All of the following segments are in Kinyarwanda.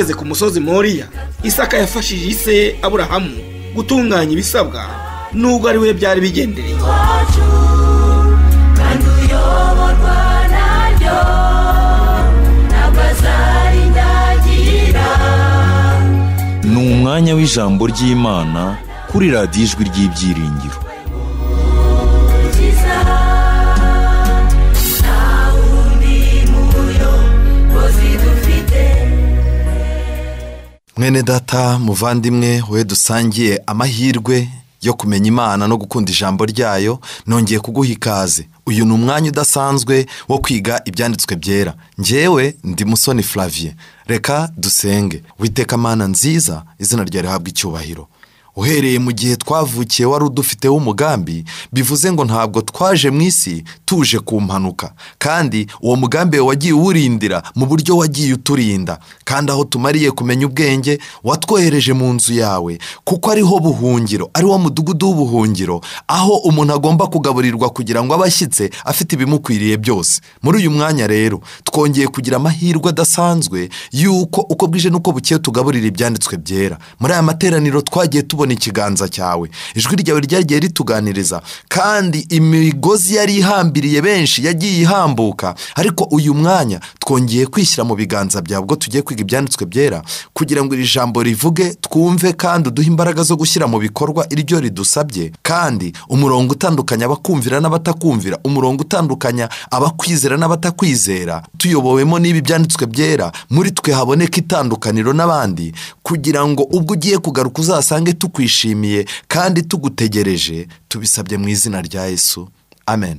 ageze ku musozi moriya isaka yafashije ise aburahamu gutunganya ibisabwa nubwo ari we byari bigendereye ni umwanya w'ijambo ry'imana kuri radiyo ijwi ry'ibyiringiro mwene data muvandimwe we dusangiye amahirwe yo kumenya imana no gukunda ijambo ryayo nongeye kuguha ikaze uyu ni umwanya udasanzwe wo kwiga ibyanditswe byera Njyewe ndi musoni flavier reka dusenge witeka mana nziza izina ryawe rihabwa icyubahiro uhereye mu gihe twavukiye wari udufiteho umugambi bivuze ngo ntabwo twaje mu isi tuje ku mpanuka kandi uwo mugambi wagiye uwurindira mu buryo wagiye uturinda kandi aho tumariye kumenya ubwenge watwohereje mu nzu yawe kuko ariho buhungiro ariwo mudugudu w'ubuhungiro aho umuntu agomba kugaburirwa kugira ngo abe ashyitse afite ibimukwiriye byose muri uyu mwanya rero twongeye kugira amahirwe adasanzwe y'uko uko bwije n'uko bukeye tugaburira ibyanditswe byera muri aya materaniro twagiye tubona mbona ikiganza cyawe ijwi ryawe ryagiye rituganiriza kandi imigozi yari ihambiriye benshi yagiye ihambuka ariko uyu mwanya twongeye kwishyira mu biganza byawe ubwo tugiye kwiga ibyanditswe byera kugira ngo iri jambo rivuge twumve kandi uduhe imbaraga zo gushyira mu bikorwa iryo ridusabye kandi umurongo utandukanya abakumvira n'abatakumvira umurongo utandukanya abakwizera n'abatakwizera tuyobowemo n'ibi byanditswe byera muri twe haboneka itandukaniro n'abandi kugira ngo ubwo ugiye kugaruka uzasange tukwiye tukwishimiye kandi tugutegereje tubisabye mu izina rya Yesu amen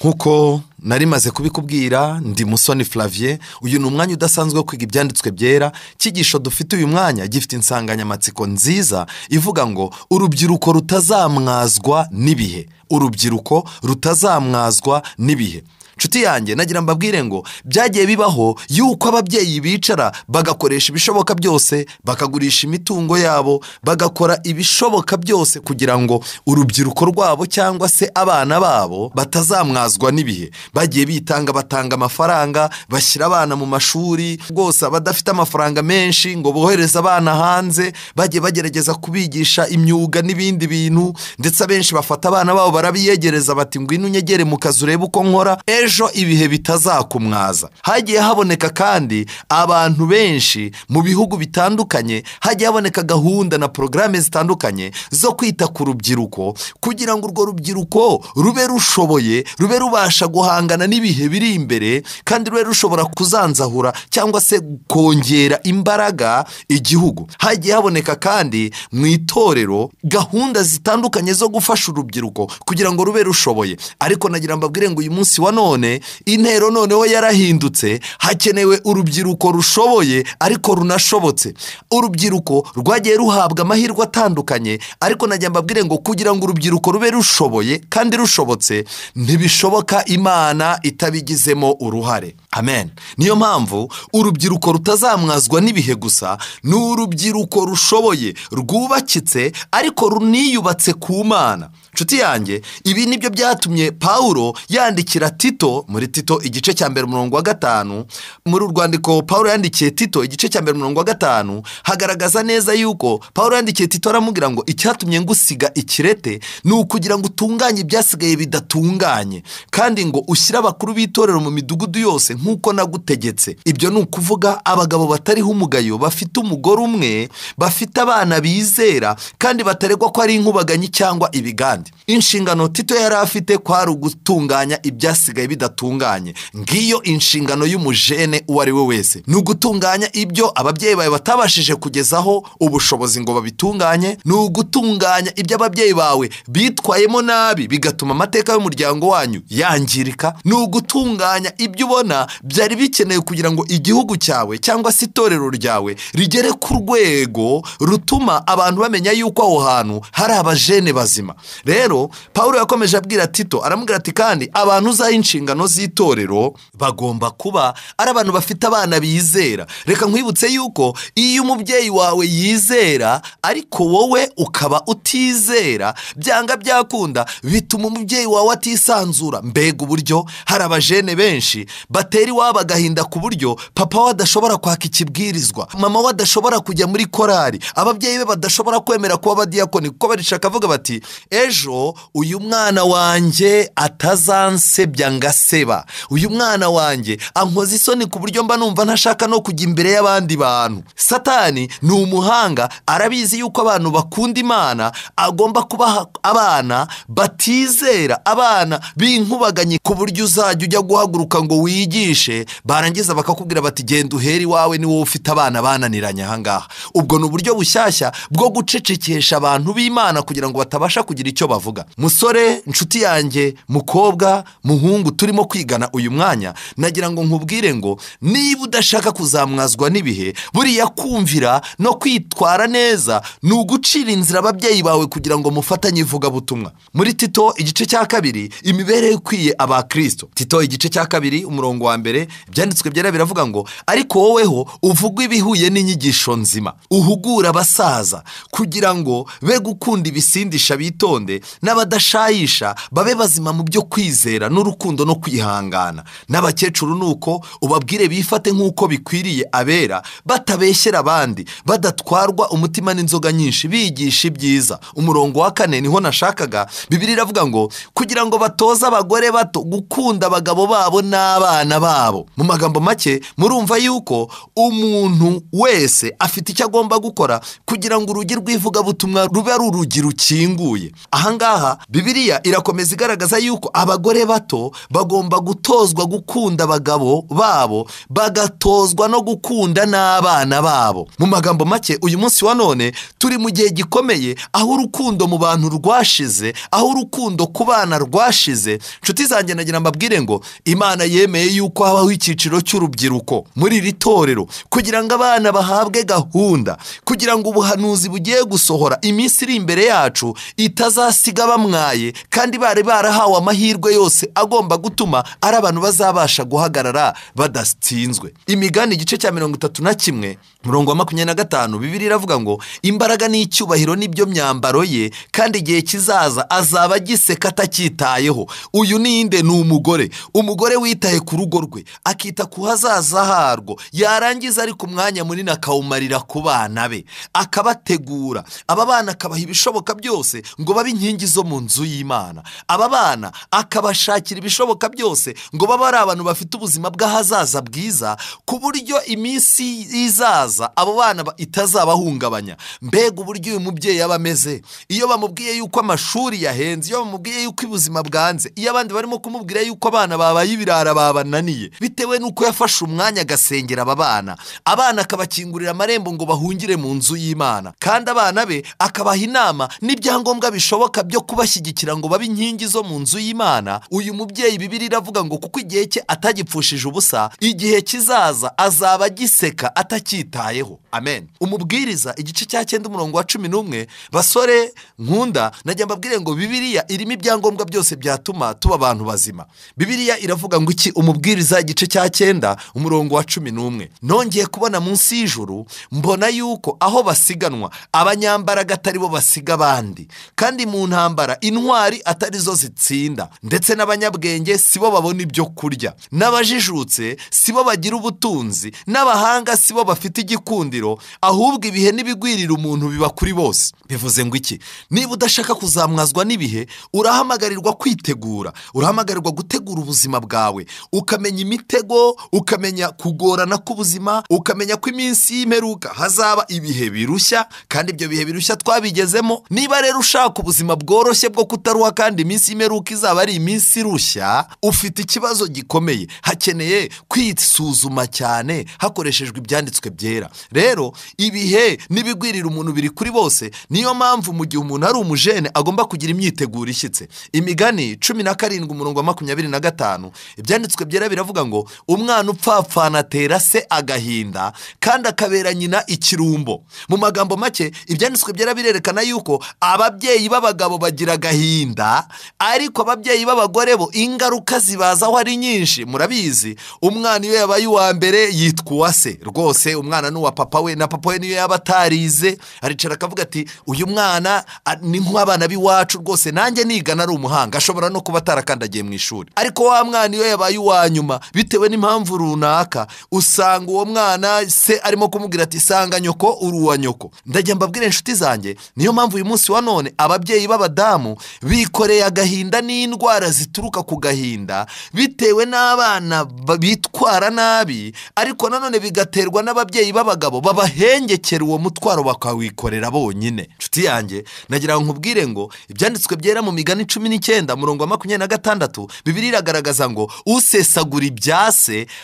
nk'uko nari maze kubikubwira ndi musoni flavier uyu ni umwanya udasanzwe wo kwiga ibyanditswe byera cyigisho dufite uyu mwanya gifite insanganyamatsiko nziza ivuga ngo urubyiruko rutazamwazwa n'ibihe urubyiruko rutazamwazwa n'ibihe nshuti yanjye nagira mbabwire ngo byagiye bibaho yuko ababyeyi bicara bagakoresha ibishoboka byose bakagurisha imitungo yabo bagakora ibishoboka byose kugira ngo urubyiruko rwabo cyangwa se abana babo batazamwazwa n'ibihe bagiye bitanga batanga amafaranga bashyira abana mu mashuri rwose badafite amafaranga menshi ngo bohereze abana hanze bajye bagerageza kubigisha imyuga n'ibindi bintu ndetse abenshi bafata abana babo barabiyegereza bati ngwino unyegere mu kazi urebe uko nkora ejo ejo ibihe bitazakumwaza hagiye haboneka kandi abantu benshi mu bihugu bitandukanye hagiye haboneka gahunda na porogaramu zitandukanye zo kwita ku rubyiruko kugira ngo urwo rubyiruko rube rushoboye rube rubasha guhangana n'ibihe biri imbere kandi rube rushobora kuzanzahura cyangwa se kongera imbaraga igihugu hagiye haboneka kandi mu itorero gahunda zitandukanye zo gufasha urubyiruko kugira ngo rube rushoboye ariko nagira mbabwire ngo uyu munsi wa none none intero noneho yarahindutse hakenewe urubyiruko rushoboye ariko runashobotse urubyiruko rwagiye ruhabwa amahirwe atandukanye ariko najya mbabwire ngo kugira ngo urubyiruko rube rushoboye kandi rushobotse ntibishoboka imana itabigizemo uruhare amen niyo mpamvu urubyiruko rutazamwazwa n'ibihe gusa ni urubyiruko rushoboye rwubakitse ariko runiyubatse ku mana inshuti yanjye ibi nibyo byatumye paul yandikira tito muri tito igice cya mbere umurongo wa gatanu muri urwandiko paul yandikiye tito igice cya mbere umurongo wa gatanu hagaragaza neza yuko paul yandikiye tito aramubwira ngo icyatumye ngusiga ikirete ni ukugira ngo utunganye ibyasigaye bidatunganye kandi ngo ushyire abakuru b'itorero mu midugudu yose nk'uko nagutegetse ibyo ni ukuvuga abagabo batariho umugayo bafite umugore umwe bafite abana bizera kandi bataregwa ko ari inkubaganyi cyangwa ibigande inshingano tito yari afite kwari ugutunganya ibyasigaye bidatunganye ngiyo inshingano y'umujene uwo ari we wese ni ugutunganya ibyo ababyeyi bawe batabashije kugezaho ubushobozi ngo babitunganye ni ugutunganya ibyo ababyeyi bawe bitwayemo nabi bigatuma amateka y'umuryango wanyu yangirika ni ugutunganya ibyo ubona byari bikenewe kugira ngo igihugu cyawe cyangwa se itorero ryawe rigere ku rwego rutuma abantu bamenya yuko aho hantu hari abajene bazima rero paul yakomeje abwira tito aramubwira ati kandi abantu uzaha inshingano z'itorero bagomba kuba ari abantu bafite abana bizera reka nkwibutse yuko iyo umubyeyi wawe yizera ariko wowe ukaba utizera byanga byakunda bituma umubyeyi wawe atisanzura mbega uburyo hari abajene benshi bate bitera iwabo agahinda ku buryo papa we adashobora kwaka ikibwirizwa mama we adashobora kujya muri korari ababyeyi be badashobora kwemera kuba abadiyakoni kuko barishaka avuga bati ejo uyu mwana wanjye atazansebya ngaseba uyu mwana wanjye ankoze isoni ku buryo mba numva ntashaka no kujya imbere y'abandi bantu satani ni umuhanga arabizi yuko abantu bakunda imana agomba kubaha abana batizera abana b'inkubaganye ku buryo uzajya ujya guhaguruka ngo wigire ugurishe barangiza bakakubwira bati genda uhera iwawe ni wowe ufite abana bananiranye ahangaha ubwo ni uburyo bushyashya bwo gucecekesha abantu b'imana kugira ngo batabasha kugira icyo bavuga musore nshuti yanjye mukobwa muhungu turimo kwigana uyu mwanya nagira ngo nkubwire ngo niba udashaka kuzamwazwa n'ibihe buriya kumvira no kwitwara neza ni ugucira inzira ababyeyi bawe kugira ngo mufatanye ivugabutumwa muri tito igice cya kabiri imibereho ikwiye aba abakristo tito igice cya kabiri umurongo wa mbere ibyanditswe byera biravuga ngo ariko woweho uvuga ibihuye n'inyigisho nzima uhugura abasaza kugira ngo be gukunda ibisindisha bitonde n'abadashayisha babe bazima mu byo kwizera n'urukundo no kwihangana n'abakecuru nuko ubabwire bifate nk'uko bikwiriye abera batabeshyera abandi badatwarwa umutima n'inzoga nyinshi bigisha ibyiza umurongo wa kane niho nashakaga bibiri iravuga ngo kugira ngo batoze abagore bato gukunda abagabo babo n'abana babo mu magambo make murumva yuko umuntu wese afite icyo agomba gukora kugira ngo urugi rw'ivugabutumwa rube ari urugi rukinguye ahangaha bibiriya irakomeza igaragaza yuko abagore bato bagomba gutozwa gukunda abagabo babo bagatozwa no gukunda n'abana babo mu magambo make uyu munsi wa none turi mu gihe gikomeye aho urukundo mu bantu rwashize aho urukundo ku bana rwashize inshuti zanjye nagira mbabwire ngo imana yemeye yuko uko habaho icyiciro cy'urubyiruko muri iri torero kugira ngo abana bahabwe gahunda kugira ngo ubuhanuzi bugiye gusohora iminsi iri imbere yacu itazasiga bamwaye kandi bari barahawe amahirwe yose agomba gutuma ari abantu bazabasha guhagarara badatsinzwe imigani igice cya mirongo itatu na kimwe murongo wa makumyabiri na gatanu bibiri iravuga ngo imbaraga n'icyubahiro n'ibyo myambaro ye kandi igihe kizaza azaba agiseka atacyitayeho uyu ninde ni umugore umugore witaye ku rugo rwe akita ku hazaza harwo yarangiza ariko mwanya munini akawumarira ku bana be akabategura aba bana akabaha ibishoboka byose ngo babe inkingi zo mu nzu y'imana aba bana akabashakira ibishoboka byose ngo babe ari abantu bafite ubuzima bw'ahazaza bwiza ku buryo iminsi izaza abo bana itazabahungabanya mbega uburyo uyu mubyeyi aba ameze iyo bamubwiye yuko amashuri yahenze iyo bamubwiye yuko ubuzima bwanze iyo abandi barimo kumubwira yuko abana babaye ibirara babananiye bamwishimiye bitewe n'uko yafashe umwanya agasengera aba bana abana akabakingurira amarembo ngo bahungire mu nzu y'imana kandi abana be akabaha inama n'ibyangombwa bishoboka byo kubashyigikira ngo babe inkingi zo mu nzu y'imana uyu mubyeyi bibiri iravuga ngo kuko igihe cye atagipfushije ubusa igihe kizaza azaba agiseka atacyitayeho amen umubwiriza igice cya cyenda umurongo wa cumi n'umwe basore nkunda najya mbabwire ngo bibiriya irimo ibyangombwa byose byatuma tuba abantu bazima bibiriya iravuga ngo iki umubwiriza asubiza igice cya cyenda umurongo wa cumi n'umwe nongeye kubona munsi y'ijuru mbona yuko aho basiganwa abanyambaraga atari bo basiga abandi kandi mu ntambara intwari atari zo zitsinda ndetse n'abanyabwenge si bo babona ibyo kurya n'abajijutse si bo bagira ubutunzi n'abahanga si bo bafite igikundiro ahubwo ibihe n'ibigwirira umuntu biba kuri bose bivuze ngo iki niba udashaka kuzamwazwa n'ibihe urahamagarirwa kwitegura urahamagarirwa gutegura ubuzima bwawe ukamenya ukamenya imitego ukamenya kugorana k'ubuzima ukamenya ko iminsi y'imperuka hazaba ibihe birushya kandi ibyo bihe birushya twabigezemo niba rero ushaka ubuzima bworoshye bwo kutaruha kandi iminsi y'imperuka izaba ari iminsi irushya ufite ikibazo gikomeye hakeneye kwisuzuma cyane hakoreshejwe ibyanditswe byera rero ibihe n'ibigwirira umuntu biri kuri bose niyo mpamvu mu gihe umuntu ari umujene agomba kugira imyiteguro ishyitse imigani cumi na karindwi umurongo wa makumyabiri na gatanu ibyanditswe byera iravuga ngo umwana upfapfana atera se agahinda kandi akabera nyina ikirumbo mu magambo make ibyanditswe byera birerekana yuko ababyeyi b'abagabo bagira agahinda ariko ababyeyi b'abagore bo ingaruka zibaza aho ari nyinshi murabizi umwana iyo yabaye uwa mbere yitwa uwa se rwose umwana ni uwa papa we na papa we niyo yaba atarize aricara akavuga ati uyu mwana ni nk'abana b'iwacu rwose nanjye niga ari umuhanga ashobora no kuba atarakandagiye mu ishuri ariko wa mwana iyo yabaye uwa nyuma mutima bitewe n'impamvu runaka usanga uwo mwana se arimo kumubwira ati sanga nyoko uri uwa nyoko ndajya mbabwira inshuti zanjye niyo mpamvu uyu munsi wa none ababyeyi b'abadamu bikoreye agahinda n'indwara zituruka ku gahinda bitewe n'abana bitwara nabi ariko nanone bigaterwa n'ababyeyi b'abagabo babahengekera uwo mutwaro bakawikorera bonyine inshuti yanjye nagira ngo nkubwire ngo ibyanditswe byera mu migani cumi n'icyenda murongo wa makumyabiri na gatandatu bibiri iragaragaza ngo usesa agasesagura ibya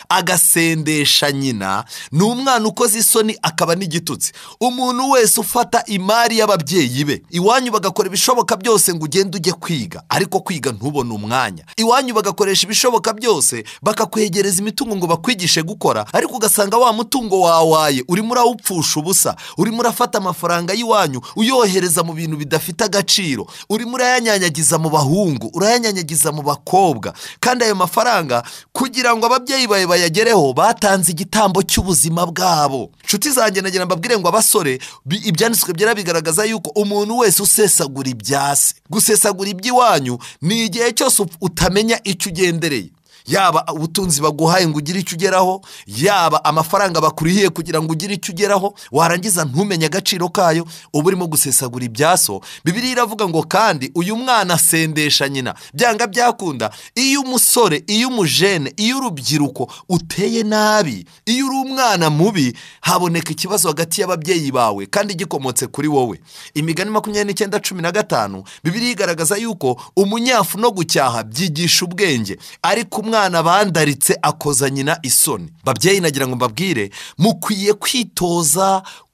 agasendesha nyina ni umwana ukoze isoni akaba n'igitutsi umuntu wese ufata imari y'ababyeyi be iwanyu bagakora ibishoboka byose ngo ugende ujye kwiga ariko kwiga ntubone umwanya iwanyu bagakoresha ibishoboka byose bakakwegereza imitungo ngo bakwigishe gukora ariko ugasanga wa mutungo wawaye urimo urawupfusha ubusa urimo urafata amafaranga y'iwanyu uyohereza mu bintu bidafite agaciro urimo urayanyanyagiza mu bahungu urayanyanyagiza mu bakobwa kandi ayo mafaranga kugira ngo ababyeyi bawe bayagereho batanze igitambo cy'ubuzima bwabo Nshuti zanjye nagira mbabwire ngo abasore ibyanditswe byera bigaragaza yuko umuntu wese usesagura ibyase gusesagura iby'iwanyu ni igihe cyose utamenya icyo ugendereye yaba ubutunzi baguhaye ngo ugire icyo ugeraho yaba amafaranga bakurihiye kugira ngo ugire icyo ugeraho warangiza ntumenye agaciro kayo uba urimo gusesagura ibyaso bibiri iravuga ngo kandi uyu mwana asendesha nyina byanga byakunda iyo umusore iyo umujene iyo urubyiruko uteye nabi iyo uri umwana mubi haboneka ikibazo hagati y'ababyeyi bawe kandi gikomotse kuri wowe imigani makumyabiri n'icyenda cumi na gatanu bibiriya igaragaza yuko umunyafu no gucyaha byigisha ubwenge ariko umwana umwana bandaritse akoza nyina isoni babyeyi nagira ngo mbabwire mukwiye kwitoza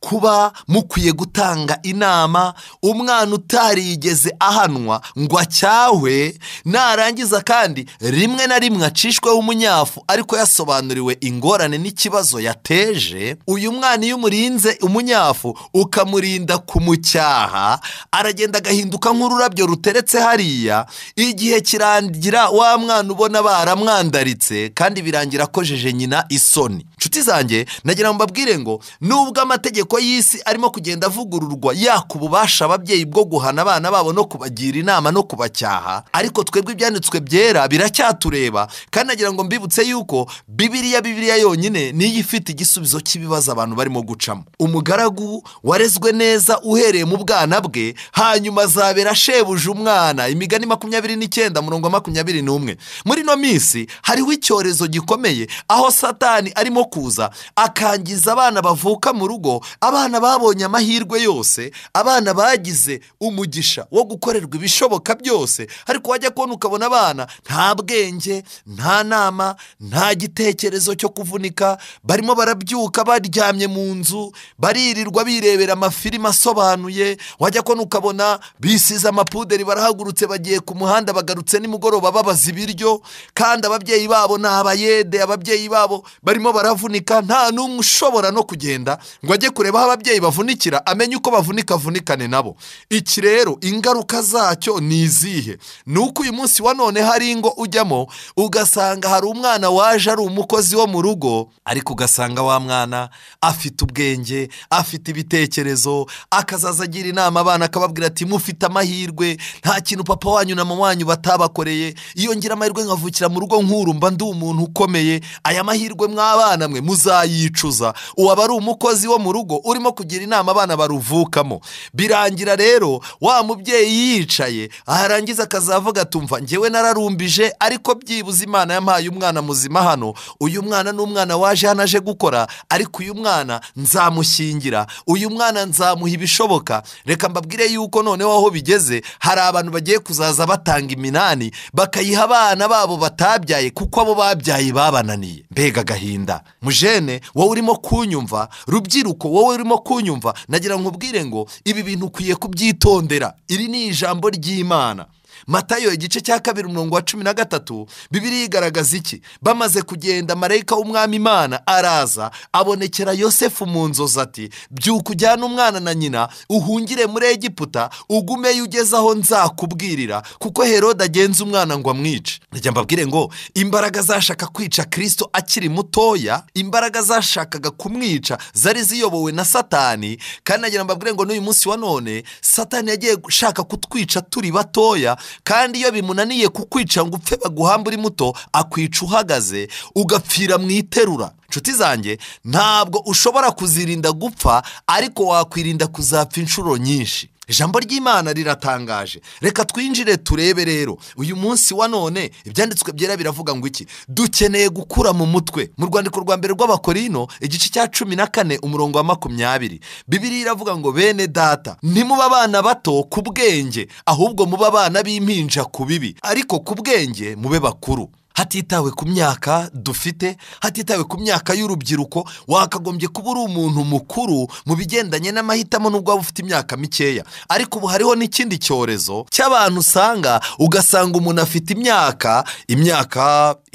kuba mukwiye gutanga inama umwana utarigeze ahanwa ngo acyahwe narangiza kandi rimwe na rimwe acishweho umunyafu ariko yasobanuriwe ingorane n'ikibazo yateje uyu mwana iyo umurinze umunyafu ukamurinda kumucyaha aragenda agahinduka nk'ururabyo ruteretse hariya igihe kirangira wa mwana ubona baramwandaritse kandi birangira akojeje nyina isoni nshuti zanjye nagira ngo mbabwire ngo nubwo amategeko amategeko y'isi arimo kugenda avugururwa yaka ububasha ababyeyi bwo guhana abana babo no kubagira inama no kubacyaha ariko twebwe ibyanditswe byera biracyatureba kandi nagira ngo mbibutse yuko bibiriya bibiriya yonyine niyo ifite igisubizo cy'ibibazo abantu barimo gucamo umugaragu warezwe neza uhereye mu bwana bwe hanyuma azabera shebuja umwana imigani makumyabiri n'icyenda murongo makumyabiri n'umwe muri ino minsi hariho icyorezo gikomeye aho satani arimo kuza akangiza abana bavuka mu rugo abana babonye amahirwe yose abana bagize umugisha wo gukorerwa ibishoboka byose ariko wajya kubona ukabona abana nta bwenge nta nama nta gitekerezo cyo kuvunika barimo barabyuka baryamye mu nzu baririrwa birebera amafilime asobanuye wajya kubona ukabona bisize amapuderi barahagurutse bagiye ku muhanda bagarutse nimugoroba babaza ibiryo kandi ababyeyi babo ni abayede ababyeyi babo barimo baravunika nta n'umwe ushobora no kugenda ngo ajye kure kureba aho ababyeyi bavunikira amenye uko bavunika avunikane nabo iki rero ingaruka zacyo ni izihe ni uko uyu munsi wa none hari ingo ujyamo ugasanga hari umwana waje ari umukozi wo mu rugo ariko ugasanga wa mwana afite ubwenge afite ibitekerezo akazaza agira inama abana akababwira ati mufite amahirwe nta kintu papa wanyu na mama wanyu batabakoreye iyo ngira amahirwe nkavukira mu rugo nk'uru ndi umuntu ukomeye aya mahirwe mw'abana mwe muzayicuza uwaba ari umukozi wo mu rugo muryango urimo kugira inama abana baruvukamo birangira rero wa mubyeyi yicaye aharangiza akazavuga atumva ngewe nararumbije ariko byibuze imana yampaye umwana muzima hano uyu mwana ni umwana waje hano aje gukora ariko uyu mwana nzamushyingira uyu mwana nzamuha ibishoboka reka mbabwire yuko noneho aho bigeze hari abantu bagiye kuzaza batanga iminani bakayiha abana babo batabyaye kuko abo babyaye babananiye mbega agahinda mujene wowe urimo kunyumva rubyiruko wowe wowe urimo kunyumva nagira ngo ubwire ngo ibi bintu ukwiye kubyitondera iri ni ijambo ry'imana matayo igice cya kabiri umurongo wa cumi na gatatu bibiri yigaragaza iki bamaze kugenda marayika w'umwami imana araza abonekera yosefu mu nzozi ati byuka ujyane umwana na nyina uhungire muri egiputa ugumeyo ugeze aho nzakubwirira kuko herode agenza umwana ngo amwice reka mbabwire ngo imbaraga zashaka kwica kirisito akiri mutoya imbaraga zashakaga kumwica zari ziyobowe na satani kandi nagira mbabwire ngo n'uyu munsi wa none satani yagiye gushaka kutwica turi batoya kandi iyo bimunaniye kukwica ngo upfe baguhamba uri muto akwica uhagaze ugapfira mu iterura inshuti zanjye ntabwo ushobora kuzirinda gupfa ariko wakwirinda kuzapfa inshuro nyinshi ijambo ry'imana riratangaje reka twinjire turebe rero uyu munsi wa none ibyanditswe byera biravuga ngo iki dukeneye gukura mu mutwe mu rwandiko rwa mbere rw'abakorino igice cya cumi na kane umurongo wa makumyabiri bibiri iravuga ngo bene data ntimuba abana bato ku bwenge ahubwo muba abana b'impinja ku bibi ariko ku bwenge mube bakuru hatitawe ku myaka dufite hatitawe ku myaka y'urubyiruko wakagombye kuba uri umuntu mukuru mu bigendanye n'amahitamo n'ubwo waba ufite imyaka mikeya ariko ubu hariho n'ikindi cyorezo cy'abantu usanga ugasanga umuntu afite imyaka imyaka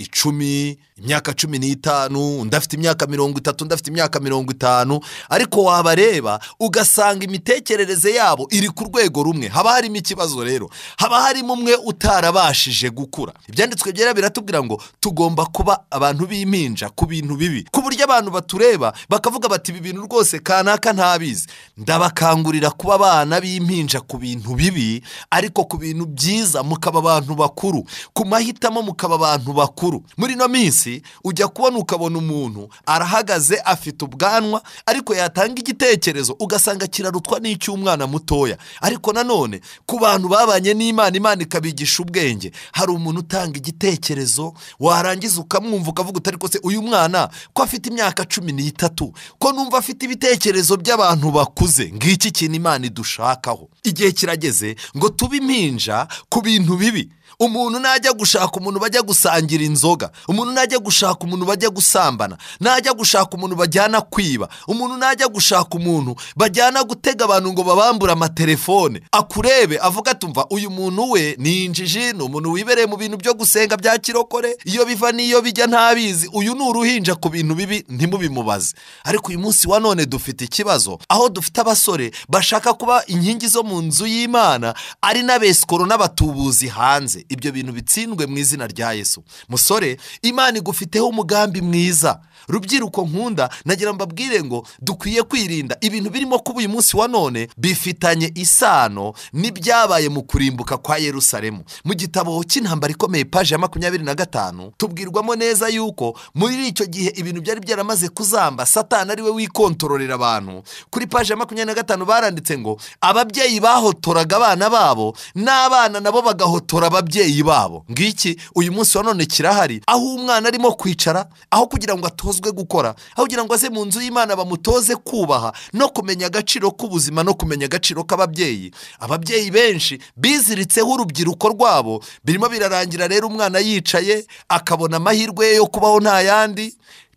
icumi imyaka cumi n'itanu ndafite imyaka mirongo itatu ndafite imyaka mirongo itanu ariko wabareba ugasanga imitekerereze yabo iri ku rwego rumwe haba harimo ikibazo rero haba harimo umwe utarabashije gukura ibyanditswe byera biratubwira ngo tugomba kuba abantu b'impinja ku bintu bibi ku buryo abantu batureba bakavuga bati ibi bintu rwose kanaka ntabizi ndabakangurira kuba abana b'impinja ku bintu bibi ariko ku bintu byiza mukaba abantu bakuru ku mahitamo mukaba abantu bakuru muri ino minsi munsi ujya kubona ukabona umuntu arahagaze afite ubwanwa ariko yatanga igitekerezo ugasanga kirarutwa n'icy'umwana mutoya ariko nanone ku bantu babanye n'imana imana ikabigisha ubwenge hari umuntu utanga igitekerezo warangiza ukamwumva ukavuga utari se uyu mwana ko afite imyaka cumi n'itatu ko numva afite ibitekerezo by'abantu bakuze ngiki kintu imana idushakaho igihe kirageze ngo tube impinja ku bintu bibi umuntu najya gushaka umuntu bajya gusangira inzoga umuntu najya gushaka umuntu bajya gusambana najya gushaka umuntu bajyana kwiba umuntu najya gushaka umuntu bajyana gutega abantu ngo babambure amatelefone akurebe avuga atumva uyu muntu we ni injiji ni umuntu wibereye mu bintu byo gusenga bya kirokore iyo biva n'iyo bijya ntabizi uyu ni uruhinja ku bintu bibi ntimubimubaze ariko uyu munsi wa none dufite ikibazo aho dufite abasore bashaka kuba inkingi zo mu nzu y'imana ari n'abesikoro n'abatubuzi hanze ibyo bintu bitsindwe mu izina rya yesu musore imana igufiteho umugambi mwiza rubyiruko nkunda nagira mbabwire ngo dukwiye kwirinda ibintu birimo kuba uyu munsi wa none bifitanye isano n'ibyabaye mu kurimbuka kwa yerusalemu mu gitabo cy'intambara ikomeye paji ya makumyabiri na gatanu tubwirwamo neza yuko muri icyo gihe ibintu byari byaramaze kuzamba satana ariwe wikontororera abantu kuri paje ya makumyabiri na gatanu baranditse ngo ababyeyi bahotoraga abana babo n'abana nabo bagahotora ababyeyi babo ngiki uyu munsi wa none kirahari aho umwana arimo kwicara aho kugira ngo atozwe ashinzwe gukora aho kugira ngo aze mu nzu y'imana bamutoze kubaha no kumenya agaciro k'ubuzima no kumenya agaciro k'ababyeyi ababyeyi benshi biziritseho urubyiruko rwabo birimo birarangira rero umwana yicaye akabona amahirwe yo kubaho nta yandi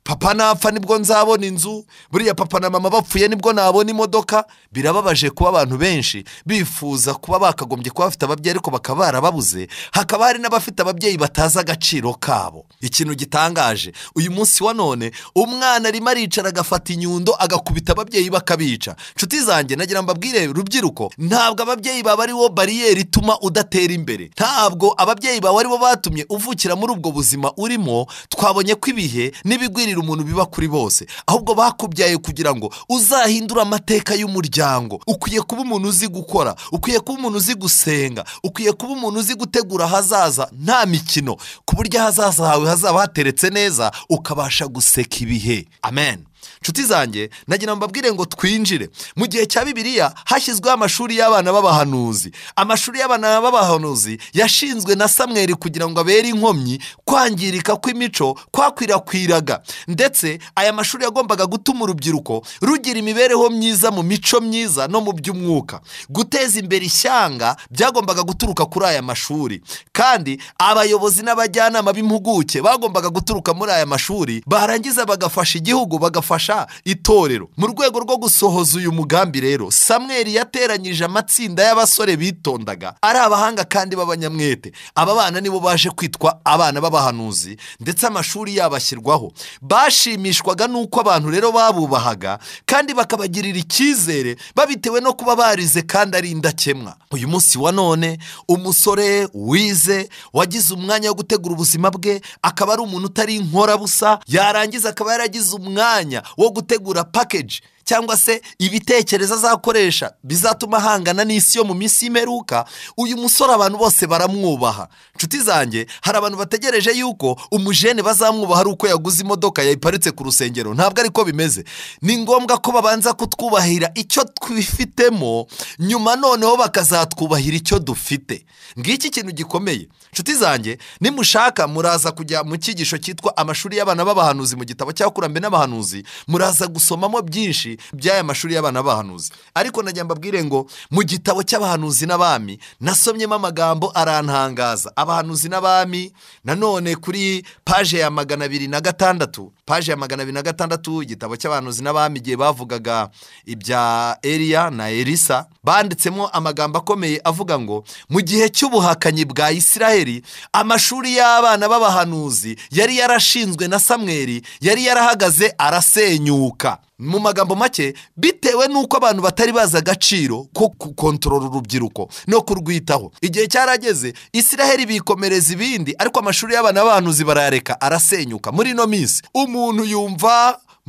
papa napfa nibwo nzabona inzu buriya papa na mama bapfuye nibwo nabona imodoka birababaje kuba abantu benshi bifuza kuba bakagombye kuba bafite ababyeyi ariko bakaba barababuze hakaba hari n'abafite ababyeyi batazi agaciro kabo ikintu gitangaje uyu munsi wa none umwana arimo aricara agafata inyundo agakubita ababyeyi bakabica inshuti zanjye nagira ngo mbabwire rubyiruko ntabwo ababyeyi baba aribo bariyeri ituma udatera imbere ntabwo ababyeyi bawe bo batumye uvukira muri ubwo buzima urimo twabonye ko ibihe n'ibigwiri kubyarira umuntu biba kuri bose ahubwo bakubyaye kugira ngo uzahindure amateka y'umuryango ukwiye kuba umuntu uzi gukora ukwiye kuba umuntu uzi gusenga ukwiye kuba umuntu uzi gutegura ahazaza nta mikino ku buryo ahazaza hawe hazaba hateretse neza ukabasha guseka ibihe amen nshuti zanjye nagira mbabwire ngo twinjire mu gihe cya bibiliya hashyizweho amashuri y'abana b'abahanuzi amashuri y'abana b'abahanuzi yashinzwe na samweri kugira ngo abere inkomyi kwangirika kw'imico kwakwirakwiraga ndetse aya mashuri yagombaga gutuma urubyiruko rugira imibereho myiza mu mico myiza no mu by'umwuka guteza imbere ishyanga byagombaga guturuka kuri aya mashuri kandi abayobozi n'abajyanama b'impuguke bagombaga guturuka muri aya mashuri barangiza bagafasha igihugu bagafasha gufasha itorero mu rwego rwo gusohoza uyu mugambi rero samweri yateranyije amatsinda y'abasore bitondaga ari abahanga kandi b'abanyamwete aba bana nibo baje kwitwa abana b'abahanuzi ndetse amashuri yabo ashyirwaho bashimishwaga n'uko abantu rero babubahaga kandi bakabagirira icyizere babitewe no kuba barize kandi ari indakemwa uyu munsi wa none umusore wize wagize umwanya wo gutegura ubuzima bwe akaba ari umuntu utari inkorabusa yarangiza akaba yaragize umwanya wo gutegura package cyangwa se ibitekerezo azakoresha bizatuma ahangana n'isi yo mu minsi y'imperuka uyu musore abantu bose baramwubaha inshuti zanjye hari abantu bategereje yuko umujene bazamwubaha ari uko yaguze imodoka yayiparitse ku rusengero ntabwo ariko bimeze ni ngombwa ko babanza kutwubahira icyo twifitemo nyuma noneho bakazatwubahira icyo dufite ngiki kintu gikomeye nshuti zanjye nimushaka muraza kujya mu cyigisho cyitwa amashuri y'abana b'abahanuzi mu gitabo cyakurambe n'abahanuzi muraza gusomamo byinshi byinshi by'aya mashuri y'abana bahanuzi ariko najya mbabwire ngo mu gitabo cy'abahanuzi n'abami nasomyemo amagambo arantangaza abahanuzi n'abami nanone kuri paje ya magana abiri na gatandatu paje ya magana abiri na gatandatu igitabo cy'abahanuzi n'abami igihe bavugaga ibya Eliya na Elisa banditsemo amagambo akomeye avuga ngo mu gihe cy'ubuhakanyi bwa Isiraheli amashuri y'abana b'abahanuzi yari yarashinzwe na Samweli yari yarahagaze arasenyuka mu magambo make bitewe n'uko abantu batari bazi agaciro ko gukontorora urubyiruko no kurwitaho igihe cyarageze Isiraheli bikomereza ibindi ariko amashuri y'abana b'abahanuzi barayareka arasenyuka muri ino minsi umuntu yumva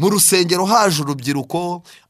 mu rusengero haje urubyiruko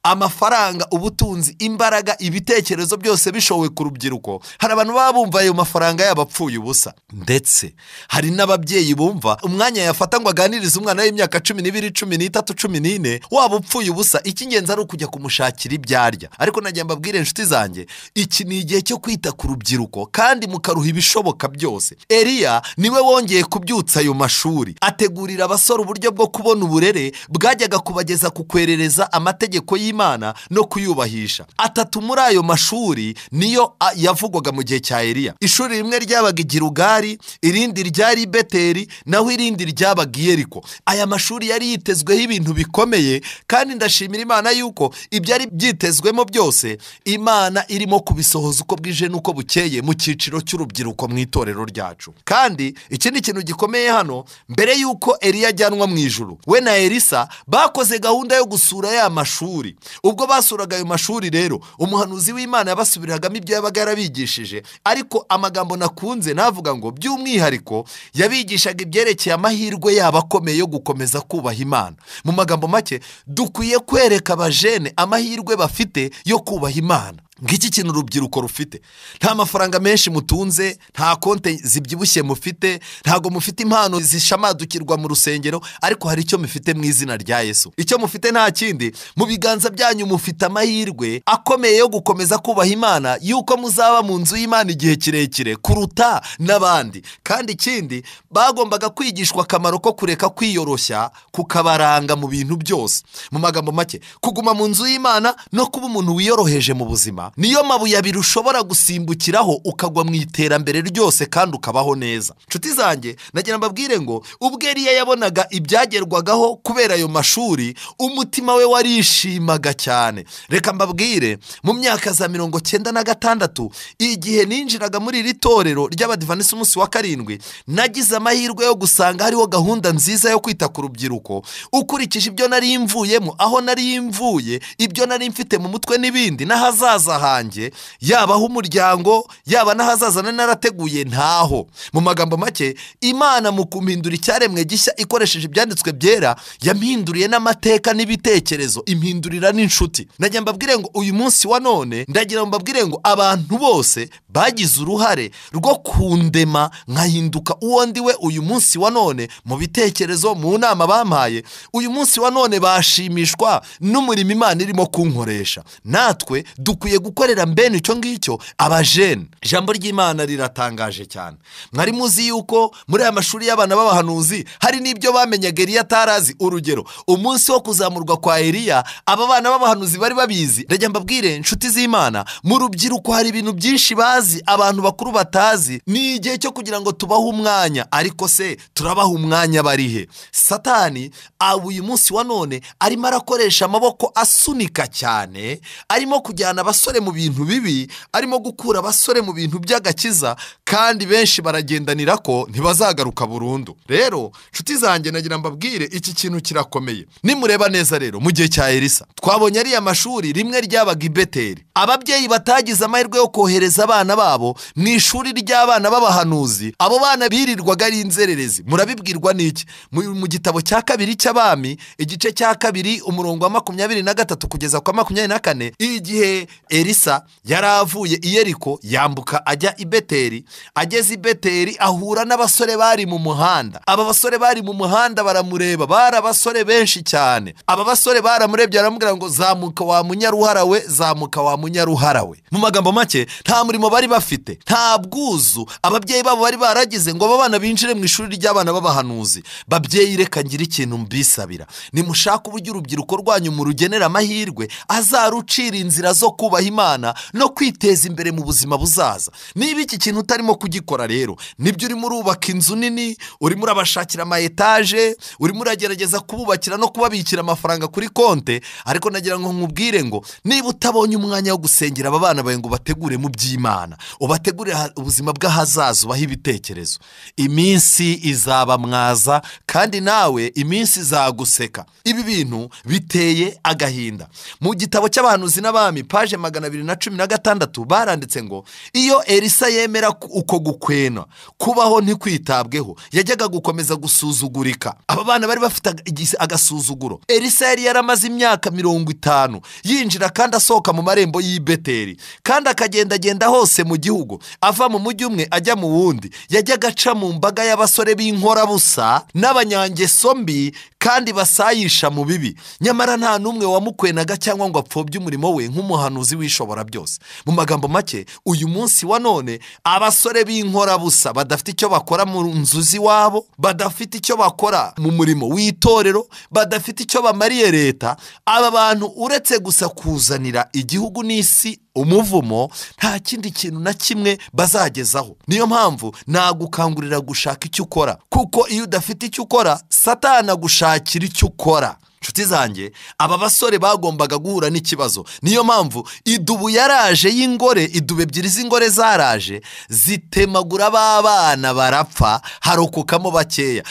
amafaranga ubutunzi imbaraga ibitekerezo byose bishowe ku rubyiruko hari abantu baba bumva ayo mafaranga yabapfuye ubusa ndetse hari n'ababyeyi bumva umwanya yafata ngo aganirize umwana w'imyaka cumi n'ibiri cumi n'itatu cumi n'ine waba upfuye ubusa icy'ingenzi ari ukujya kumushakira ibyo arya ariko nagira mbabwire inshuti zanjye iki ni igihe cyo kwita ku rubyiruko kandi mukaruha ibishoboka byose eriya niwe wongeye kubyutsa ayo mashuri ategurira abasore uburyo bwo kubona uburere bwajyaga kubageza ku kwerereza amategeko y'imana imana no kuyubahisha atatu muri ayo mashuri niyo yavugwaga mu gihe cya Eliya ishuri rimwe ryabaga i irindi ryari beteri naho irindi ryabaga i aya mashuri yari yitezweho ibintu bikomeye kandi ndashimira imana yuko ibyari byitezwemo byose imana irimo kubisohoza uko bwije n'uko bukeye mu cyiciro cy'urubyiruko mu itorero ryacu kandi ikindi kintu gikomeye hano mbere y'uko Eliya ajyanwa mu ijuru we na Elisa bakoze gahunda yo gusura ya mashuri ubwo basuraga ayo mashuri rero umuhanuzi w'imana yabasubiragamo ibyo yabaga yarabigishije ariko amagambo nakunze navuga ngo by'umwihariko yabigishaga ibyerekeye amahirwe yabo akomeye yo gukomeza kubaha imana mu magambo make dukwiye kwereka abajene amahirwe bafite yo kubaha imana ng'iki kintu urubyiruko rufite nta mafaranga menshi mutunze nta konti zibyibushye mufite ntabwo mufite impano zishamadukirwa mu rusengero ariko hari icyo mufite mu izina rya yesu icyo mufite nta kindi mu biganza byanyu mufite amahirwe akomeye yo gukomeza kubaha imana y'uko muzaba mu nzu y'imana igihe kirekire kuruta n'abandi kandi ikindi bagombaga kwigishwa akamaro ko kureka kwiyoroshya kukabaranga mu bintu byose mu magambo make kuguma mu nzu y'imana no kuba umuntu wiyoroheje mu buzima ubuzima niyo mabuye abiri ushobora gusimbukiraho ukagwa mu iterambere ryose kandi ukabaho neza Nshuti zanjye nagira mbabwire ngo ubwo eriya yabonaga ibyagerwagaho kubera ayo mashuri umutima we warishimaga cyane reka mbabwire mu myaka za mirongo cyenda na gatandatu igihe ninjiraga muri iri torero ry'abadivanisi umunsi wa karindwi nagize amahirwe yo gusanga hariho gahunda nziza yo kwita ku rubyiruko ukurikije ibyo nari mvuyemo aho nari mvuye ibyo nari mfite mu mutwe n'ibindi n'ahazaza hazaza hanjye yaba umuryango yaba n'ahazazana narateguye ntaho mu magambo make imana mu kumpindura icyaremwe gishya ikoresheje ibyanditswe byera yampinduriye n'amateka n'ibitekerezo impindurira n'inshuti najya mbabwire ngo uyu munsi wa none ndagira mbabwire ngo abantu bose bagize uruhare rwo kundema nkahinduka uwo ndiwe uyu munsi wa none mu bitekerezo mu nama bampaye uyu munsi wa none bashimishwa n'umurimo imana irimo kunkoresha natwe dukwiye gukorera mbene icyo ngicyo abajene ijambo ry'imana riratangaje cyane mwari muzi yuko muri aya mashuri y'abana b'abahanuzi hari n'ibyo bamenyaga eriya atarazi urugero umunsi wo kuzamurwa kwa eriya aba bana b'abahanuzi bari babizi rege mbabwire inshuti z'imana mu rubyiruko hari ibintu byinshi bazi abantu bakuru batazi ni igihe cyo kugira ngo tubahe umwanya ariko se turabaha umwanya barihe satani aba uyu munsi wa none arimo arakoresha amaboko asunika cyane arimo kujyana abasore abasore mu bintu bibi arimo gukura abasore mu bintu by'agakiza kandi benshi baragendanira ko ntibazagaruka burundu rero nshuti zanjye nagira mbabwire iki kintu kirakomeye nimureba neza rero mu gihe cya elisa twabonye ariya mashuri rimwe ryabaga i ababyeyi batagize amahirwe yo kohereza abana babo mu ishuri ry'abana b'abahanuzi abo bana birirwaga ari inzererezi murabibwirwa n'iki mu gitabo cya kabiri cy'abami igice cya kabiri umurongo wa makumyabiri na gatatu kugeza kwa makumyabiri na kane igihe elisa yari avuye i yeriko yambuka ajya i beteri ageze i beteri ahura n'abasore bari mu muhanda aba basore bari mu muhanda baramureba bari abasore benshi cyane aba basore baramurebye baramubwira ngo zamuka wa munyaruhara we zamuka wa munyaruhara we mu magambo make nta murimo bari bafite nta bwuzu ababyeyi babo bari baragize ngo aba bana binjire mu ishuri ry'abana b'abahanuzi babyeyi reka ngire ikintu mbisabira nimushake uburyo urubyiruko rwanyu murugenera amahirwe azarucira inzira zo kubaha y'imana no kwiteza imbere mu buzima buzaza niba iki kintu utarimo kugikora rero nibyo urimo urubaka inzu nini urimo urabashakira ama etaje urimo uragerageza kububakira no kubabikira amafaranga kuri konte ariko nagira ngo nkubwire ngo niba utabonye umwanya wo gusengera aba bana bawe ngo bategure mu by'imana ubategurire ubuzima bw'ahazaza ubahe ibitekerezo iminsi izaba mwaza kandi nawe iminsi izaguseka ibi bintu biteye agahinda mu gitabo cy'abahanuzi n'abami paje magana na bibiri na cumi na gatandatu baranditse ngo iyo elisa yemera uko gukwena kubaho ntikwitabweho yajyaga gukomeza gusuzugurika aba bana bari bafite agasuzuguro elisa yari yaramaze imyaka mirongo itanu yinjira kandi asohoka mu marembo y'ibeteri kandi akagendagenda hose mu gihugu ava mu mujyi umwe ajya mu wundi yajyaga aca mu mbaga y'abasore b'inkorabusa n'abanyangeso mbi kandi basayisha mu bibi nyamara nta n'umwe wamukwenaga cyangwa ngo apfobye umurimo we nk'umuhanuzi wishobora byose mu magambo make uyu munsi wa none abasore b'inkorabusa badafite icyo bakora mu nzuzi wabo badafite icyo bakora mu murimo w'itorero badafite icyo bamariye leta aba bantu uretse gusa kuzanira igihugu n'isi umuvumo nta kindi kintu na kimwe bazagezaho niyo mpamvu nagukangurira gushaka icyo ukora kuko iyo udafite icyo ukora satana gushakira icyo ukora inshuti zanjye aba basore bagombaga guhura n'ikibazo niyo mpamvu idubu yaraje y'ingore idubu ebyiri z'ingore zaraje zitemagura b'abana barapfa harokokamo bakeya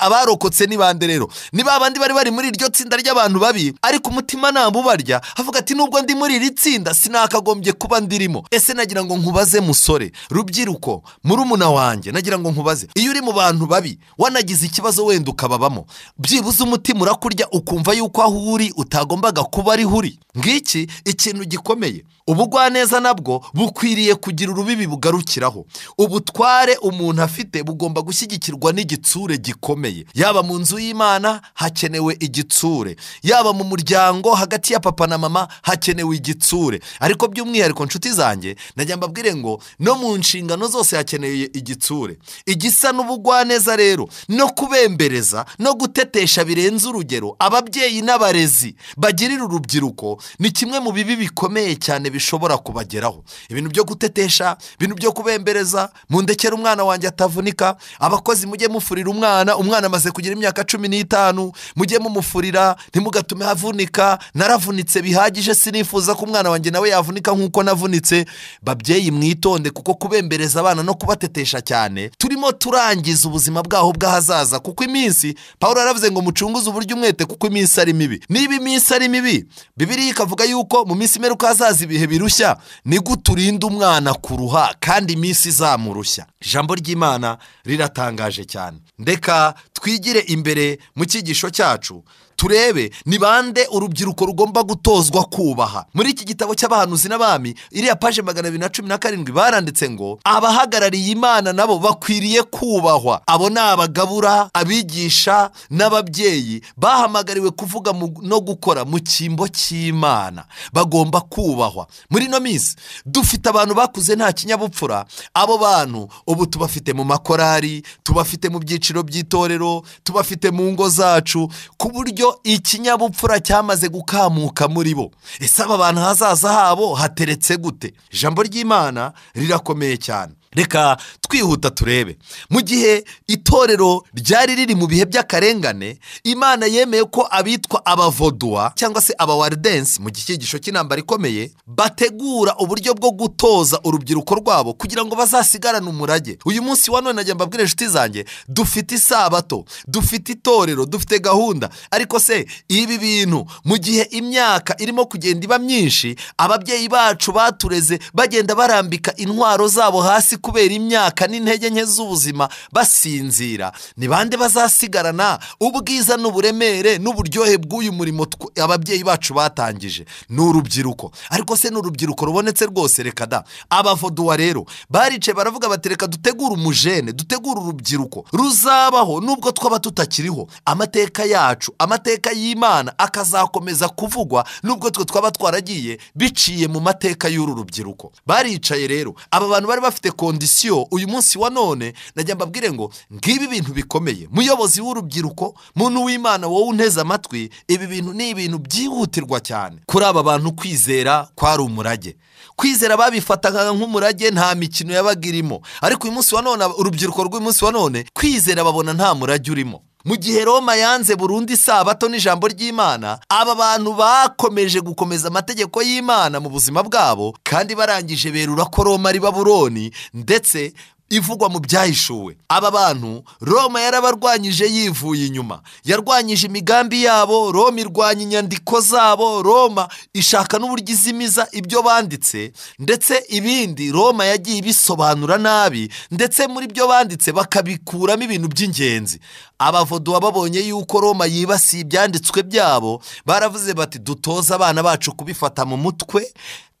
abarokotse ni bande rero ni ba bandi bari bari muri iryo tsinda ry'abantu babi ariko umutima umutimanama ubarya havuga ati nubwo ndi muri iri tsinda sinakagombye kuba ndirimo ese nagira ngo nkubaze musore rubyiruko murumuna wanjye nagira ngo nkubaze iyo uri mu bantu babi wanagize ikibazo wenda ukababamo byibuze umutima urakurya uko ukumva yuko aho uri utagombaga kuba ariho uri ngiki ikintu gikomeye ubugwaneza nabwo bukwiriye kugira urubibi bugarukiraho ubutware umuntu afite bugomba gushyigikirwa n'igitsure gikomeye yaba mu nzu y'imana hakenewe igitsure yaba mu muryango hagati ya papa na mama hakenewe igitsure ariko by'umwihariko nshuti zanjye najya mbabwire ngo no mu nshingano zose hakeneye igitsure igisa n'ubugwaneza rero no kubembereza no gutetesha birenze urugero ababyeyi n'abarezi bagirira urubyiruko ni kimwe mu bibi bikomeye cyane bishobora kubageraho ibintu byo gutetesha ibintu byo kubembereza mundekere umwana wanjye atavunika abakozi mujye mufurira umwana umwana amaze kugira imyaka cumi n'itanu mujye mumufurira ntimugatume havunika naravunitse bihagije sinifuza ko umwana wanjye nawe yavunika nk'uko navunitse babyeyi mwitonde kuko kubembereza abana no kubatetesha cyane turimo turangiza ubuzima bwaho bw'ahazaza kuko iminsi paul aravuze ngo mucunguze uburyo umwete kuko iminsi ari mibi niba iminsi ari mibi bibiriya ikavuga yuko mu minsi imere uko hazaza ibihe bihe birushya ni gute urinda umwana kuruha kandi iminsi izamurushya ijambo ry'imana riratangaje cyane ndeka twigire imbere mu cyigisho cyacu turebe ni bande urubyiruko rugomba gutozwa kubaha muri iki gitabo cy'abahanuzi n'abami iriya paje magana abiri na cumi na karindwi baranditse ngo abahagarariye imana nabo bakwiriye kubahwa abo ni abagabura abigisha n'ababyeyi bahamagariwe kuvuga no gukora mu cyimbo cy'imana bagomba kubahwa muri ino minsi dufite abantu bakuze nta kinyabupfura abo bantu ubu tubafite mu makorari tubafite mu byiciro by'itorero tubafite mu ngo zacu ku buryo ikinyabupfura cyamaze gukamuka muri bo ese aba bantu hazaza habo hateretse gute ijambo ry'imana rirakomeye cyane reka twihuta turebe mu gihe itorero ryari riri mu bihe by'akarengane imana yemeye ko abitwa abavoduwa cyangwa se abawaridensi mu gicyigisho cy'intambara ikomeye bategura uburyo bwo gutoza urubyiruko rwabo kugira ngo bazasigarane umurage uyu munsi wa none mbabwira inshuti zanjye dufite isabato dufite itorero dufite gahunda ariko se ibi bintu mu gihe imyaka irimo kugenda iba myinshi ababyeyi bacu batureze bagenda barambika intwaro zabo hasi kubera imyaka n'intege nke z'ubuzima basinzira ni bande bazasigarana ubwiza n'uburemere n'uburyohe bw'uyu murimo ababyeyi bacu batangije ni urubyiruko ariko se ni urubyiruko rubonetse rwose reka da abavoduwa rero baricaye baravuga batereka reka dutegure umujene dutegure urubyiruko ruzabaho nubwo twaba tutakiriho amateka yacu amateka y'imana akazakomeza kuvugwa nubwo twe twaba twaragiye biciye mu mateka y'uru rubyiruko baricaye rero aba bantu bari bafite ko kondisiyo uyu munsi wa none najya mbabwire ngo ngibi ibintu bikomeye muyobozi w'urubyiruko muntu w'imana wowe unteze amatwi ibi bintu ni ibintu byihutirwa cyane kuri aba bantu kwizera kwari umurage kwizera babifataga nk'umurage nta mikino yabaga irimo ariko uyu munsi wa none urubyiruko rw'uyu munsi wa none kwizera babona nta murage urimo mu gihe roma yanze burundu isabato n'ijambo ry'imana aba bantu bakomeje gukomeza amategeko y'imana mu buzima bwabo kandi barangije berura ko roma ari babuloni ndetse ivugwa mu byahishuwe aba bantu roma yarabarwanyije yivuye inyuma yarwanyije imigambi yabo roma irwanya inyandiko zabo roma ishaka n'uburyo izimiza ibyo banditse ndetse ibindi roma yagiye ibisobanura nabi ndetse muri byo banditse bakabikuramo ibintu by'ingenzi abavoduwa babonye yuko roma yibasiye ibyanditswe byabo baravuze bati dutoza abana bacu kubifata mu mutwe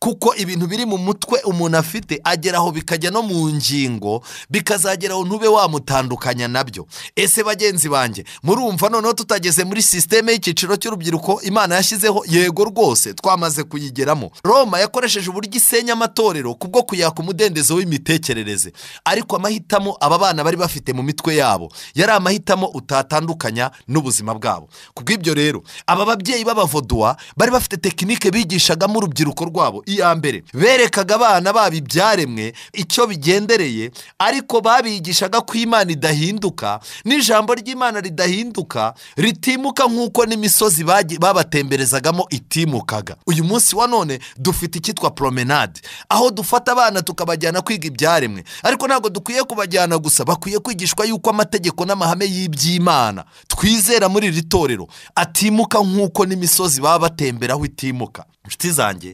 kuko ibintu biri mu mutwe umuntu afite agera aho bikajya no mu ngingo bikazageraho aho ntube wamutandukanya nabyo ese bagenzi banjye murumva noneho tutageze muri sisiteme y'icyiciro cy'urubyiruko imana yashyizeho yego rwose twamaze kuyigeramo roma yakoresheje uburyo isenya amatorero kubwo kuyaka umudendezo w'imitekerereze ariko amahitamo aba bana bari bafite mu mitwe yabo yari amahitamo utatandukanya n'ubuzima bwabo kubw'ibyo rero aba babyeyi b'abavoduwa bari bafite tekinike bigishagamo urubyiruko rwabo iya mbere berekaga abana babo ibyaremwe icyo bigendereye ariko babigishaga ko imana idahinduka n'ijambo ry'imana ridahinduka ritimuka nk'uko n'imisozi babatemberezagamo itimukaga uyu munsi wa none dufite icyitwa promenade aho dufata abana tukabajyana kwiga ibyaremwe ariko ntabwo dukwiye kubajyana gusa bakwiye kwigishwa yuko amategeko n'amahame y'iby'imana twizera muri iri torero atimuka nk'uko n'imisozi baba batemberaho itimuka inshuti zanjye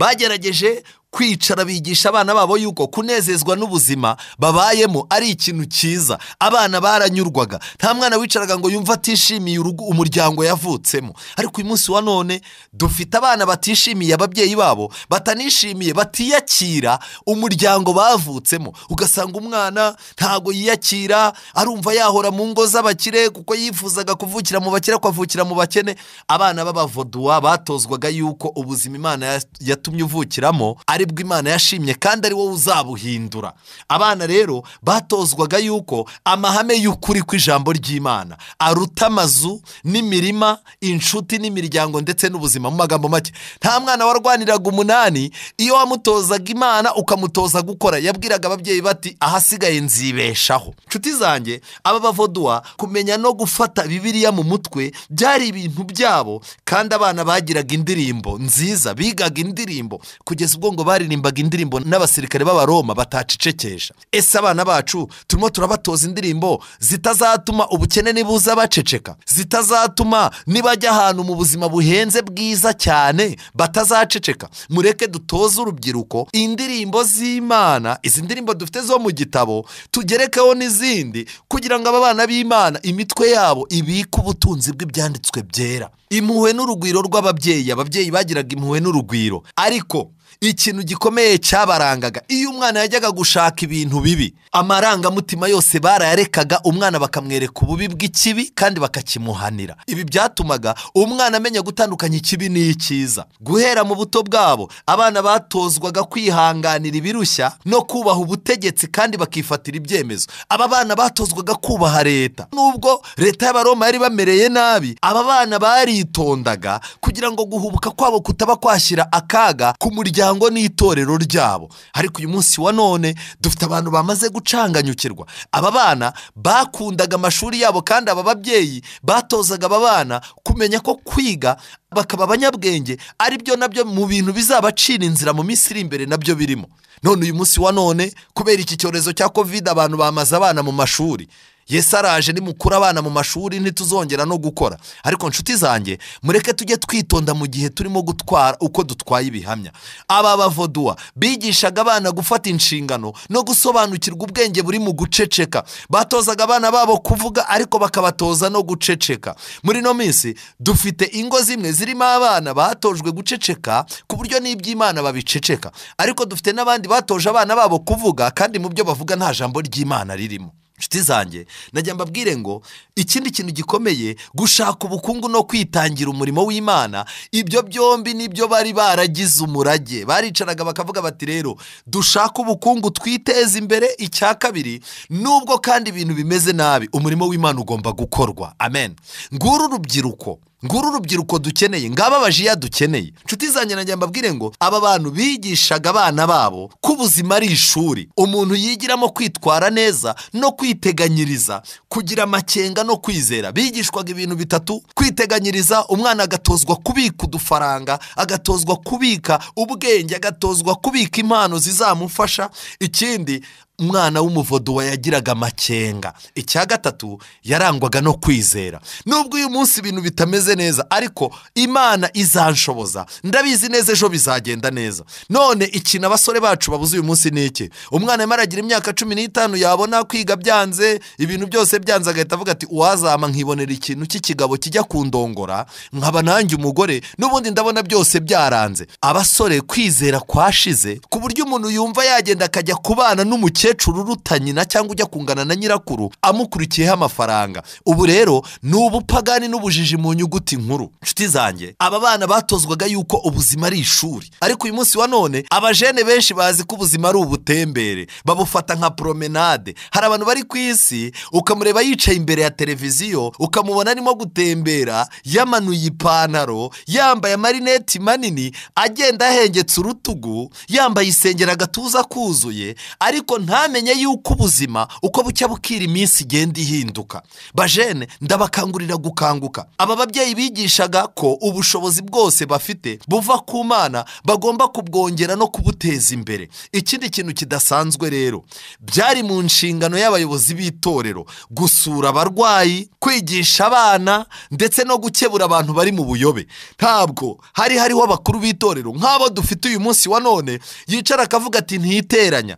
bagerageje kwicara bigisha abana babo yuko kunezezwa n'ubuzima babayemo ari ikintu cyiza abana baranyurwaga nta mwana wicaraga ngo yumve atishimiye urugo umuryango yavutsemo ariko uyu munsi wa none dufite abana batishimiye ababyeyi babo batanishimiye batiyakira umuryango bavutsemo ugasanga umwana ntago yiyakira arumva yahora mu ngo z'abakire kuko yifuzaga kuvukira mu bakire kwavukira mu bakene abana b'abavoduwa batozwaga yuko ubuzima imana yatumye uvukiramo ari imana yashimye kandi ari wowe uzabuhindura abana rero batozwaga yuko amahame y'ukuri ku ijambo ry'imana aruta amazu n'imirima inshuti n'imiryango ndetse n'ubuzima mu magambo make nta mwana warwaniraga umunani iyo wamutozaga imana ukamutoza gukora yabwiraga ababyeyi bati ahasigaye nzibeshaho inshuti zanjye aba bavoduwa kumenya no gufata bibiriya mu mutwe byari ibintu byabo kandi abana bagiraga indirimbo nziza bigaga indirimbo kugeza ubwo ngo baririmbaga indirimbo n'abasirikare b'abaroma batacecekesha ese abana bacu turimo turabatoza indirimbo zitazatuma ubukene nibuza baceceka zitazatuma nibajya ahantu mu buzima buhenze bwiza cyane batazaceceka mureke dutoze urubyiruko indirimbo z'imana izi ndirimbo dufite zo mu gitabo tugerekeho n'izindi kugira ngo aba bana b'imana imitwe yabo ibike ubutunzi bw'ibyanditswe byera impuhwe n'urugwiro rw'ababyeyi ababyeyi bagiraga impuhwe n'urugwiro ariko ikintu gikomeye cyabarangaga iyo umwana yajyaga gushaka ibintu bibi amarangamutima yose barayarekaga umwana bakamwereka ububi bw'ikibi kandi bakakimuhanira ibi byatumaga umwana amenya gutandukanya ikibi n'icyiza guhera mu buto bwabo abana batozwaga kwihanganira ibirushya no kubaha ubutegetsi kandi bakifatira ibyemezo aba bana batozwaga kubaha leta nubwo leta y'abaroma yari bamereye nabi aba bana baritondaga kugira ngo guhubuka kwabo kutaba kwashyira akaga ku muryango imiryango n'itorero ryabo ariko uyu munsi wa none dufite abantu bamaze gucanganyukirwa aba bana bakundaga amashuri yabo kandi aba babyeyi batozaga aba bana kumenya ko kwiga bakaba abanyabwenge ari byo nabyo mu bintu bizabacira inzira mu minsi iri imbere nabyo birimo none uyu munsi wa none kubera iki cyorezo cya kovide abantu bamaze abana mu mashuri yesi araje nimukura abana mu mashuri ntituzongera no gukora ariko nshuti zanjye mureke tujye twitonda mu gihe turimo gutwara uko dutwaye ibihamya aba bavoduwa bigishaga abana gufata inshingano no gusobanukirwa ubwenge buri mu guceceka batozaga abana babo kuvuga ariko bakabatoza no guceceka muri ino minsi dufite ingo zimwe zirimo abana batojwe guceceka ku buryo n'iby'imana babiceceka ariko dufite n'abandi batoje abana babo kuvuga kandi mu byo bavuga nta jambo ry'imana ririmo inshuti zanjye najya mbabwire ngo ikindi kintu gikomeye gushaka ubukungu no kwitangira umurimo w'imana ibyo byombi nibyo bari baragize umurage baricaraga bakavuga bati rero dushaka ubukungu twiteze imbere icya kabiri nubwo kandi ibintu bimeze nabi umurimo w'imana ugomba gukorwa amen nguru urubyiruko nguru urubyiruko dukeneye ngaba abajiya dukeneye inshuti zanjye nanjye mbabwire ngo aba bantu bigishaga abana babo ko ubuzima ari ishuri umuntu yigiramo kwitwara neza no kwiteganyiriza kugira amakenga no kwizera bigishwaga ibintu bitatu kwiteganyiriza umwana agatozwa kubika udufaranga agatozwa kubika ubwenge agatozwa kubika impano zizamufasha ikindi umwana w'umuvodo yagiraga amakenga icya gatatu yarangwaga no kwizera nubwo uyu munsi ibintu bitameze neza ariko imana izanshoboza ndabizi neza ejo bizagenda neza none ikintu abasore bacu babuze uyu munsi ni iki umwana arimo aragira imyaka cumi n'itanu yabona kwiga byanze ibintu byose byanze agahita avuga ati uwazama nkibonera ikintu cy'ikigabo kijya kundongora nkaba nanjye umugore n'ubundi ndabona byose byaranze abasore kwizera kwashize ku buryo umuntu yumva yagenda akajya kubana n'umukecuru umukecuru uruta nyina cyangwa ujya kungana na nyirakuru amukurikiyeho amafaranga ubu rero ni ubupagani n'ubujiji mu nyuguti nkuru inshuti zanjye aba bana batozwaga yuko ubuzima ari ishuri ariko uyu munsi wa none abajene benshi bazi ko ubuzima ari ubutembere babufata nka promenade hari abantu bari ku isi ukamureba yicaye imbere ya televiziyo ukamubona arimo gutembera yamanuye ipantaro yambaye amarineti manini agenda ahengetse urutugu yambaye isengera agatuza kuzuye ariko nta ntamenye yuko ubuzima uko bucya bukira iminsi igenda ihinduka bajene ndabakangurira gukanguka aba babyeyi bigishaga ko ubushobozi bwose bafite buva ku mana bagomba kubwongera no kubuteza imbere ikindi kintu kidasanzwe rero byari mu nshingano y'abayobozi b'itorero gusura abarwayi kwigisha abana ndetse no gukebura abantu bari mu buyobe ntabwo hari hariho abakuru b'itorero nk'abo dufite uyu munsi wa none yicara akavuga ati ntiteranya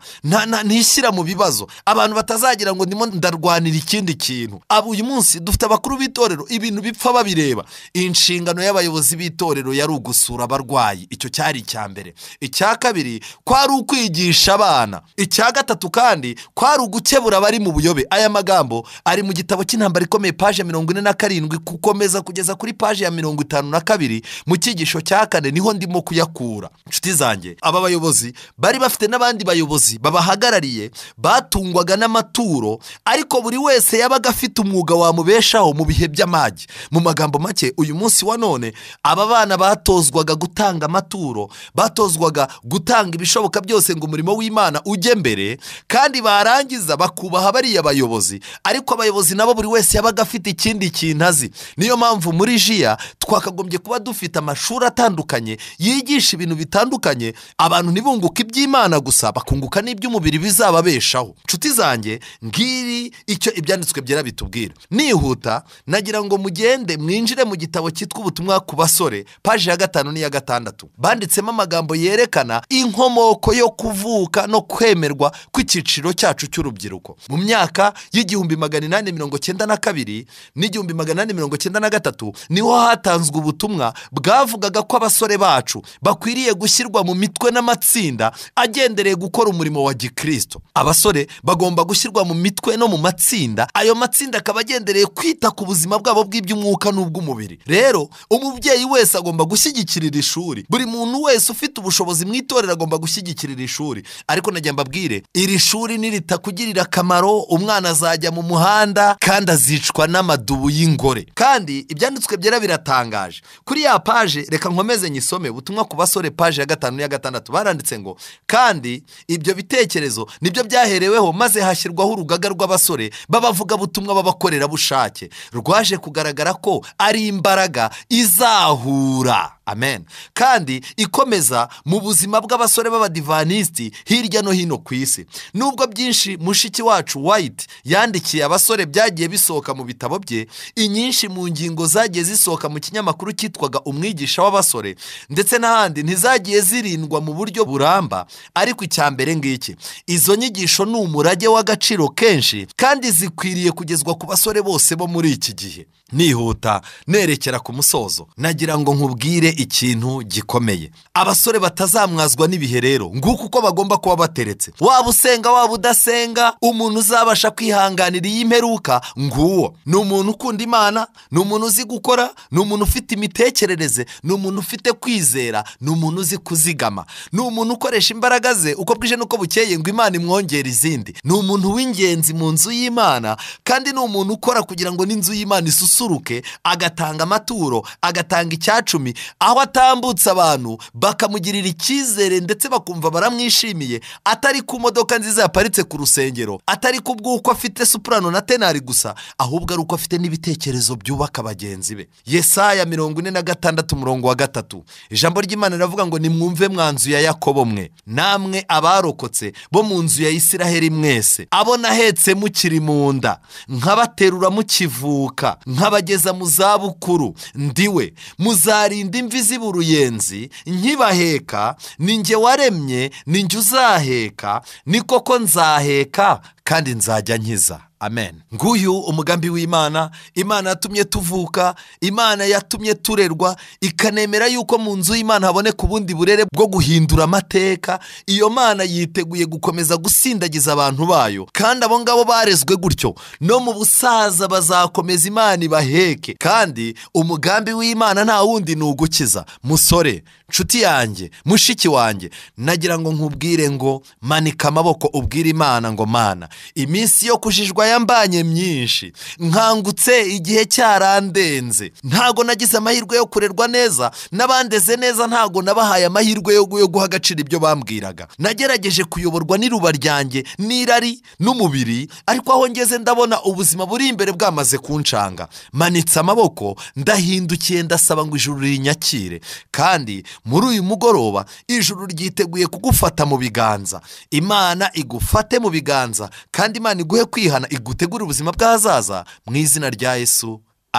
gushyira mu bibazo abantu batazagira ngo ndimo ndarwanira ikindi kintu aba uyu munsi dufite abakuru b'itorero ibintu bipfa babireba inshingano y'abayobozi b'itorero yari ugusura abarwayi icyo cyari icya mbere icya kabiri kwari ukwigisha abana icya gatatu kandi kwari ugukebura abari mu buyobe aya magambo ari mu gitabo cy'intambara ikomeye paje mirongo ine na karindwi gukomeza kugeza kuri paje ya mirongo itanu na kabiri mu cyigisho cya kane niho ndimo kuyakura inshuti zanjye aba bayobozi bari bafite n'abandi bayobozi babahagarariye ye batungwaga n'amaturo ariko buri wese yabaga afite umwuga wamubeshaho mu bihe by'amagi mu magambo make uyu munsi wa none aba bana batozwaga gutanga amaturo batozwaga gutanga ibishoboka byose ngo umurimo w'imana ujye mbere kandi barangiza bakubaha bariya bayobozi ariko abayobozi nabo buri wese yabaga afite ikindi kintu azi niyo mpamvu muri jiya twakagombye kuba dufite amashuri atandukanye yigisha ibintu bitandukanye abantu ntibunguke iby'imana gusa bakunguka n'iby'umubiri bizaba izababeshaho nshuti zanjye ngiri icyo ibyanditswe byera bitubwira nihuta nagira ngo mugende mwinjire mu gitabo cyitwa ubutumwa ku basore paji ya gatanu n'iya gatandatu banditsemo amagambo yerekana inkomoko yo kuvuka no kwemerwa kw'icyiciro cyacu cy'urubyiruko mu myaka y'igihumbi magana inani mirongo cyenda na kabiri n'igihumbi magana inani mirongo cyenda na gatatu niho hatanzwe ubutumwa bwavugaga ko abasore bacu bakwiriye gushyirwa mu mitwe n'amatsinda agendereye gukora umurimo wa gikristo gito abasore bagomba gushyirwa mu mitwe no mu matsinda ayo matsinda akaba agendereye kwita ku buzima bwabo bw'iby'umwuka n'ubw'umubiri rero umubyeyi wese agomba gushyigikirira ishuri buri muntu wese ufite ubushobozi mu itorero agomba gushyigikirira ishuri ariko najya mbabwire iri shuri niritakugirira akamaro umwana azajya mu muhanda kandi azicwa n'amadubu y'ingore kandi ibyanditswe byera biratangaje kuri ya paje reka nkomeze nyisome ubutumwa ku basore paje ya gatanu n'iya gatandatu baranditse ngo kandi ibyo bitekerezo nibyo byahereweho maze hashyirwaho urugaga rw'abasore b'abavugabutumwa b'abakorerabushake rwaje kugaragara ko ari imbaraga izahura amen kandi ikomeza mu buzima bw'abasore b'abadivanisiti hirya no hino ku isi nubwo byinshi mushiki wacu wayiti yandikiye abasore byagiye bisohoka mu bitabo bye inyinshi mu ngingo zagiye zisohoka mu kinyamakuru cyitwaga umwigisha w'abasore ndetse n'ahandi ntizagiye zirindwa mu buryo buramba ariko icya mbere ngiki izo nyigisho ni umurage w'agaciro kenshi kandi zikwiriye kugezwa ku basore bose bo muri iki gihe nihuta nerekera ku musozo nagira ngo nkubwire ikintu gikomeye abasore batazamwazwa n'ibihe rero nguko uko bagomba kuba bateretse waba usenga waba udasenga umuntu uzabasha kwihanganira iyi mperuka nguwo ni umuntu ukunda imana ni umuntu uzi gukora ni umuntu ufite imitekerereze ni umuntu ufite kwizera ni umuntu uzi kuzigama ni umuntu ukoresha imbaraga ze uko bwije n'uko bukeye ngo imana imwongere izindi ni umuntu w'ingenzi mu nzu y'imana kandi ni umuntu ukora kugira ngo n'inzu y'imana isusuruke agatanga amaturo agatanga icyacumi aho atambutse abantu bakamugirira icyizere ndetse bakumva baramwishimiye atari ku modoka nziza yaparitse ku rusengero atari ku bw'uko afite supurano na tenari gusa ahubwo ari uko afite n'ibitekerezo byubaka bagenzi be yesaya mirongo ine na gatandatu umurongo wa gatatu ijambo ry'imana riravuga ngo nimwumve mwanzu ya yakobo mwe namwe abarokotse bo mu nzu ya isiraheli mwese abo nahetse mukiri mu nda nkabaterura mukivuka nkabageza mu zabukuru ndiwe muzarinda imvi z'iba uruyenzi nkibaheka ninjye waremye ninjye uzaheka ni koko nzaheka kandi nzajya nkiza amen nguyu umugambi w'imana imana yatumye tuvuka imana yatumye turerwa ikanemera yuko mu nzu y'imana haboneka ubundi burere bwo guhindura amateka iyo mana yiteguye gukomeza gusindagiza abantu bayo kandi abo ngabo barezwe gutyo no mu busaza bazakomeza imana ibaheke kandi umugambi w'imana nta wundi ni ugukiza musore nshuti yanjye mushiki wanjye nagira ngo nkubwire ngo manika amaboko ubwire imana ngo mana iminsi yo kujijwa aya myinshi nkangutse igihe cyarandenze ntago nagize amahirwe yo kurerwa neza n'abandeze neza ntago nabahaye amahirwe yo guha agaciro ibyo bambwiraga nagerageje kuyoborwa n'iruba ryanjye n'irari n'umubiri ariko aho ngeze ndabona ubuzima buri imbere bwamaze kuncanga manitse amaboko ndahindukiye ndasaba ngo ijuru rinyakire kandi muri uyu mugoroba ijuru ryiteguye kugufata mu biganza imana igufate mu biganza kandi imana iguhe kwihana gutegura ubuzima bw'ahazaza mu izina rya yesu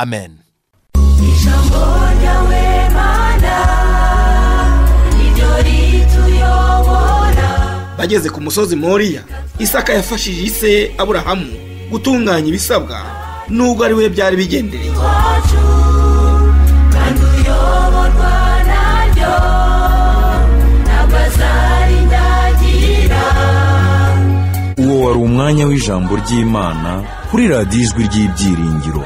amen ijambo bageze ku musozi moriya isaka yafashije ise aburahamu gutunganya ibisabwa nubwo ari we byari bigendereye umwanya w'ijambo ry'imana kuri radiyo ijwi ry'ibyiringiro